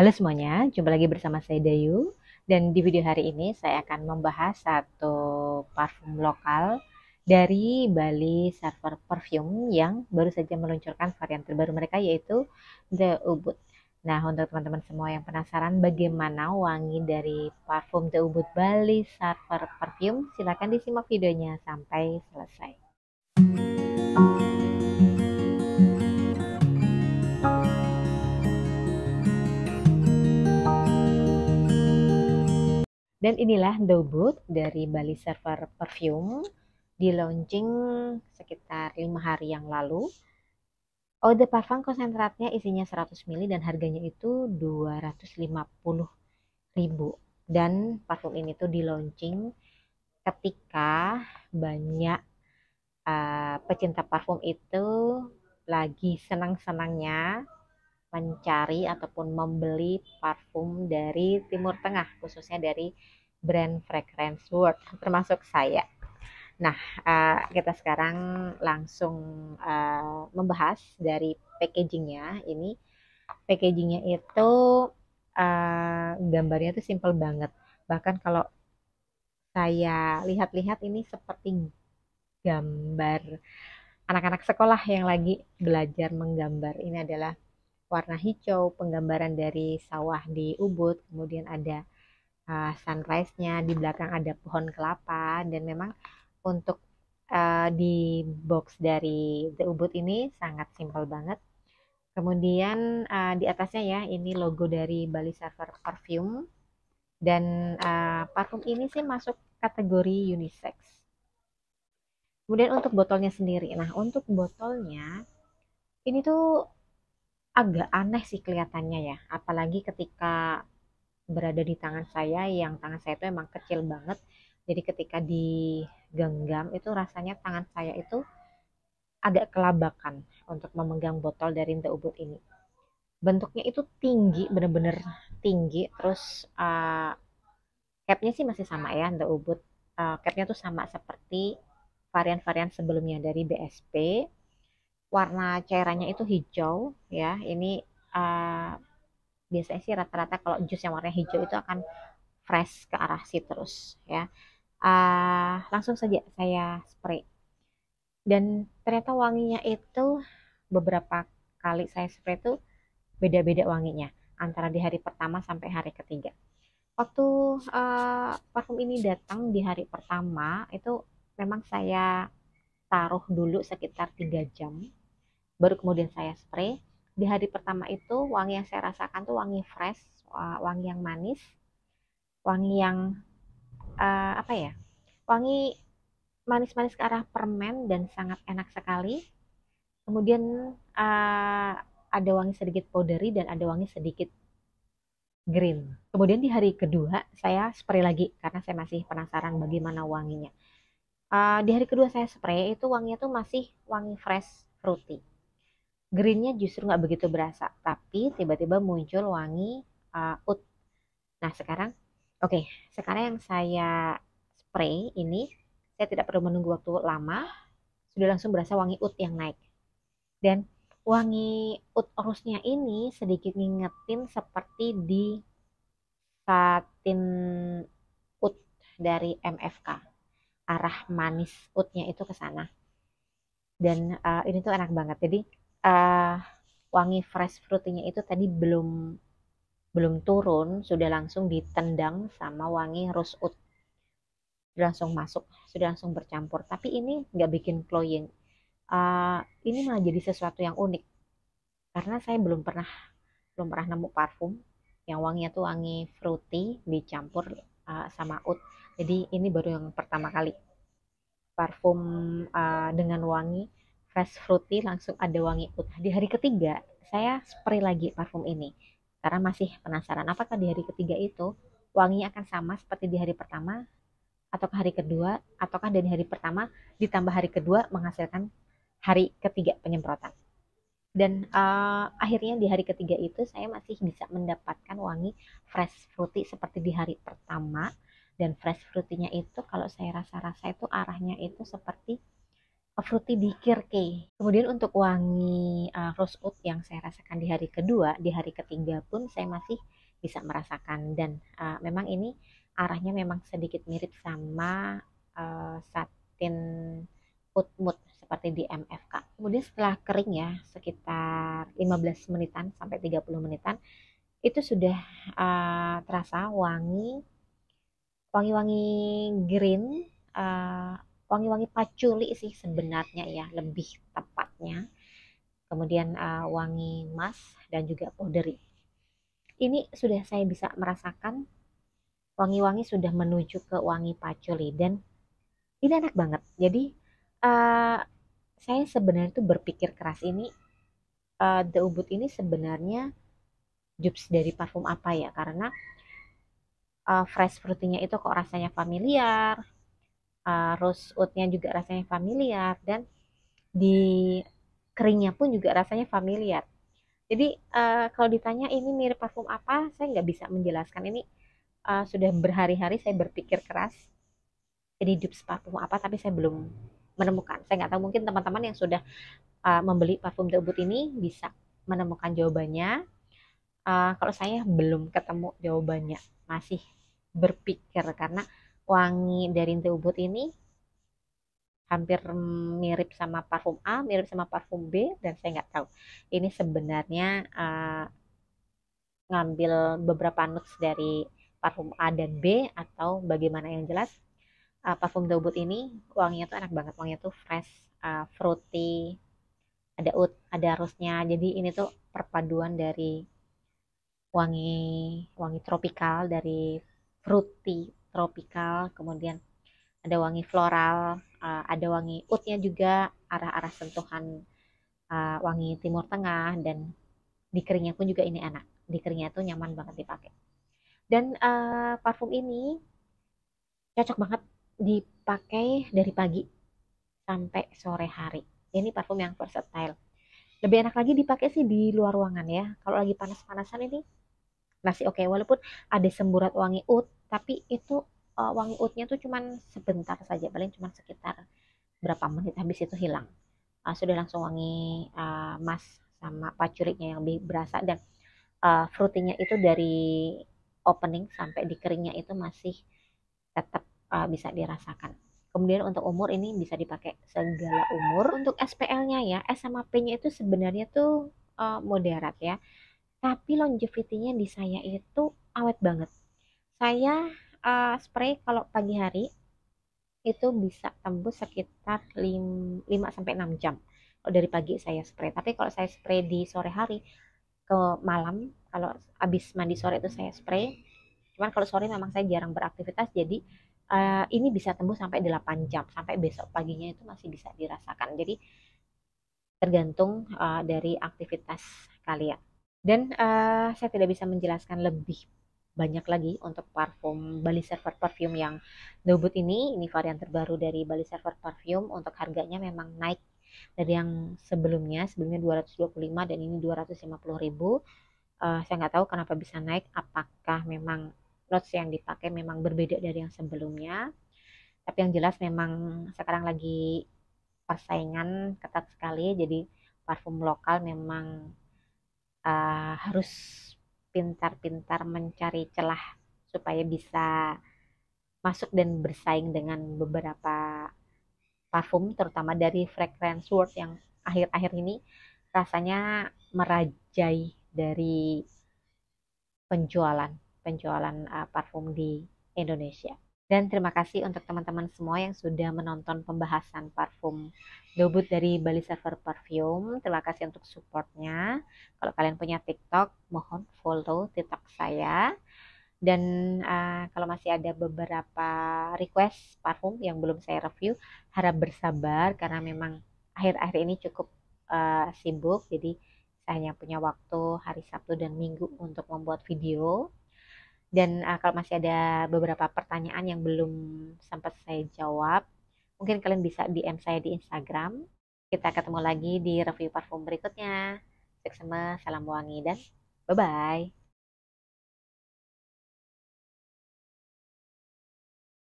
Halo semuanya, jumpa lagi bersama saya Dayu dan di video hari ini saya akan membahas satu parfum lokal dari Bali Server Perfume yang baru saja meluncurkan varian terbaru mereka yaitu The Ubud. Nah, untuk teman-teman semua yang penasaran bagaimana wangi dari parfum The Ubud Bali Server Perfume, silakan disimak videonya sampai selesai. Dan inilah debut dari Bali Server Perfume di launching sekitar lima hari yang lalu. Eau oh, de Parfum konsentratnya isinya 100 ml dan harganya itu 250 ribu. Dan parfum ini tuh di launching ketika banyak uh, pecinta parfum itu lagi senang-senangnya mencari ataupun membeli parfum dari Timur Tengah, khususnya dari brand Fragrance World, termasuk saya. Nah, eh, kita sekarang langsung eh, membahas dari packagingnya. Ini packagingnya itu eh, gambarnya itu simple banget. Bahkan kalau saya lihat-lihat ini seperti gambar anak-anak sekolah yang lagi belajar menggambar. Ini adalah warna hijau, penggambaran dari sawah di Ubud, kemudian ada uh, sunrise-nya, di belakang ada pohon kelapa, dan memang untuk uh, di box dari The Ubud ini sangat simpel banget. Kemudian uh, di atasnya ya, ini logo dari Bali Server Perfume, dan uh, parfum ini sih masuk kategori unisex. Kemudian untuk botolnya sendiri. Nah, untuk botolnya ini tuh agak aneh sih kelihatannya ya apalagi ketika berada di tangan saya yang tangan saya itu emang kecil banget jadi ketika digenggam itu rasanya tangan saya itu agak kelabakan untuk memegang botol dari The Ubud ini bentuknya itu tinggi bener-bener tinggi terus uh, capnya sih masih sama ya The Ubud uh, capnya tuh sama seperti varian-varian sebelumnya dari BSP warna cairannya itu hijau ya ini uh, biasanya sih rata-rata kalau jus yang warna hijau itu akan fresh ke arah citrus ya uh, langsung saja saya spray dan ternyata wanginya itu beberapa kali saya spray itu beda-beda wanginya antara di hari pertama sampai hari ketiga waktu uh, parfum ini datang di hari pertama itu memang saya taruh dulu sekitar 3 jam baru kemudian saya spray di hari pertama itu wangi yang saya rasakan tuh wangi fresh wangi yang manis wangi yang uh, apa ya wangi manis-manis ke arah permen dan sangat enak sekali kemudian uh, ada wangi sedikit powdery dan ada wangi sedikit green kemudian di hari kedua saya spray lagi karena saya masih penasaran bagaimana wanginya uh, di hari kedua saya spray itu wanginya tuh masih wangi fresh fruity greennya justru nggak begitu berasa tapi tiba-tiba muncul wangi uh, oud nah sekarang oke okay, sekarang yang saya spray ini saya tidak perlu menunggu waktu lama sudah langsung berasa wangi oud yang naik dan wangi oud orusnya ini sedikit ngingetin seperti di satin oud dari MFK arah manis oudnya itu ke sana dan uh, ini tuh enak banget jadi uh, wangi fresh fruitnya itu tadi belum belum turun sudah langsung ditendang sama wangi rose oud sudah langsung masuk sudah langsung bercampur tapi ini nggak bikin cloying uh, ini malah jadi sesuatu yang unik karena saya belum pernah belum pernah nemu parfum yang wanginya tuh wangi fruity dicampur uh, sama oud jadi ini baru yang pertama kali parfum uh, dengan wangi fresh fruity langsung ada wangi oud. Di hari ketiga saya spray lagi parfum ini karena masih penasaran apakah di hari ketiga itu wanginya akan sama seperti di hari pertama ataukah hari kedua ataukah dari hari pertama ditambah hari kedua menghasilkan hari ketiga penyemprotan. Dan uh, akhirnya di hari ketiga itu saya masih bisa mendapatkan wangi fresh fruity seperti di hari pertama dan fresh fruitynya itu kalau saya rasa-rasa itu arahnya itu seperti fruity dikir ke. Kemudian untuk wangi uh, rose oud yang saya rasakan di hari kedua, di hari ketiga pun saya masih bisa merasakan dan uh, memang ini arahnya memang sedikit mirip sama uh, satin putmut seperti di MFK. Kemudian setelah kering ya sekitar 15 menitan sampai 30 menitan itu sudah uh, terasa wangi wangi-wangi green uh, wangi-wangi paculi sih hmm. sebenarnya ya lebih tepatnya kemudian uh, wangi emas dan juga powdery ini sudah saya bisa merasakan wangi-wangi sudah menuju ke wangi paculi dan ini enak banget jadi uh, saya sebenarnya tuh berpikir keras ini uh, The Ubud ini sebenarnya jups dari parfum apa ya karena uh, fresh fruitnya itu kok rasanya familiar terus eh, utnya juga rasanya familiar dan di keringnya pun juga rasanya familiar. Jadi uh, kalau ditanya ini mirip parfum apa, saya nggak bisa menjelaskan. Ini uh, sudah berhari-hari saya berpikir keras. Jadi dupes parfum apa, tapi saya belum menemukan. Saya nggak tahu mungkin teman-teman yang sudah uh, membeli parfum The Ubud ini bisa menemukan jawabannya. Uh, kalau saya belum ketemu jawabannya, masih berpikir karena wangi dari Ubud ini hampir mirip sama parfum A, mirip sama parfum B, dan saya nggak tahu. Ini sebenarnya uh, ngambil beberapa notes dari parfum A dan B atau bagaimana yang jelas uh, parfum Ubud ini wanginya tuh enak banget, wanginya tuh fresh, uh, fruity, ada oud, ada arusnya Jadi ini tuh perpaduan dari wangi wangi tropikal dari fruity tropical, kemudian ada wangi floral, uh, ada wangi oudnya juga arah-arah sentuhan uh, wangi timur tengah dan di keringnya pun juga ini enak. Di keringnya tuh nyaman banget dipakai. Dan uh, parfum ini cocok banget dipakai dari pagi sampai sore hari. Ini parfum yang versatile. Lebih enak lagi dipakai sih di luar ruangan ya. Kalau lagi panas-panasan ini masih oke okay. walaupun ada semburat wangi oud tapi itu uh, wangi oatnya tuh cuman sebentar saja paling cuman sekitar berapa menit habis itu hilang uh, sudah langsung wangi uh, mas sama pacuriknya yang lebih berasa dan uh, ah, fruitinya itu dari opening sampai dikeringnya itu masih tetap uh, bisa dirasakan. Kemudian untuk umur ini bisa dipakai segala umur. Untuk SPL-nya ya, S sama P-nya itu sebenarnya tuh uh, moderat ya. Tapi longevity-nya di saya itu awet banget saya uh, spray kalau pagi hari itu bisa tembus sekitar 5 sampai 6 jam kalau dari pagi saya spray tapi kalau saya spray di sore hari ke malam kalau habis mandi sore itu saya spray cuman kalau sore memang saya jarang beraktivitas jadi uh, ini bisa tembus sampai 8 jam sampai besok paginya itu masih bisa dirasakan jadi tergantung uh, dari aktivitas kalian dan uh, saya tidak bisa menjelaskan lebih banyak lagi untuk parfum Bali Server Perfume yang debut ini. Ini varian terbaru dari Bali Server Perfume untuk harganya memang naik dari yang sebelumnya, sebelumnya 225 dan ini 250.000. Uh, eh, saya nggak tahu kenapa bisa naik, apakah memang notes yang dipakai memang berbeda dari yang sebelumnya. Tapi yang jelas memang sekarang lagi persaingan ketat sekali, jadi parfum lokal memang uh, harus pintar-pintar mencari celah supaya bisa masuk dan bersaing dengan beberapa parfum terutama dari fragrance world yang akhir-akhir ini rasanya merajai dari penjualan penjualan uh, parfum di Indonesia. Dan terima kasih untuk teman-teman semua yang sudah menonton pembahasan parfum dobut dari Bali Server Perfume. Terima kasih untuk supportnya. Kalau kalian punya TikTok, mohon follow TikTok saya. Dan uh, kalau masih ada beberapa request parfum yang belum saya review, harap bersabar karena memang akhir-akhir ini cukup uh, sibuk. Jadi saya hanya punya waktu hari Sabtu dan Minggu untuk membuat video dan uh, kalau masih ada beberapa pertanyaan yang belum sempat saya jawab, mungkin kalian bisa DM saya di Instagram. Kita ketemu lagi di review parfum berikutnya. Seksama, salam wangi, dan bye-bye.